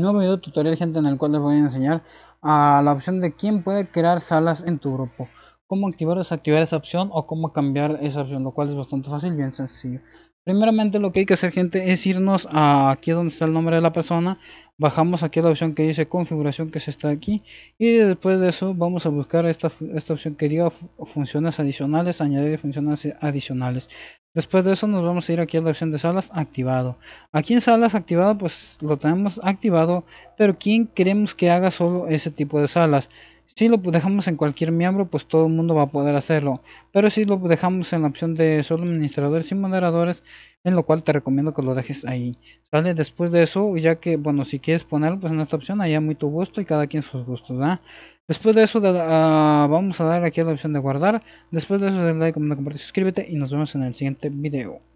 nuevo video tutorial gente en el cual les voy a enseñar a la opción de quién puede crear salas en tu grupo cómo activar o desactivar esa opción o cómo cambiar esa opción lo cual es bastante fácil bien sencillo primeramente lo que hay que hacer gente es irnos a aquí donde está el nombre de la persona bajamos aquí a la opción que dice configuración que se está aquí y después de eso vamos a buscar esta, esta opción que diga funciones adicionales añadir funciones adicionales Después de eso nos vamos a ir aquí a la opción de salas activado. Aquí en salas activado pues lo tenemos activado, pero ¿quién queremos que haga solo ese tipo de salas? Si lo dejamos en cualquier miembro, pues todo el mundo va a poder hacerlo. Pero si lo dejamos en la opción de solo administradores y moderadores, en lo cual te recomiendo que lo dejes ahí. Sale después de eso, ya que, bueno, si quieres ponerlo, pues en esta opción, allá muy tu gusto y cada quien sus gustos, Después de eso, ah, vamos a dar aquí la opción de guardar. Después de eso, dale like, comenta, compartir, suscríbete y nos vemos en el siguiente video.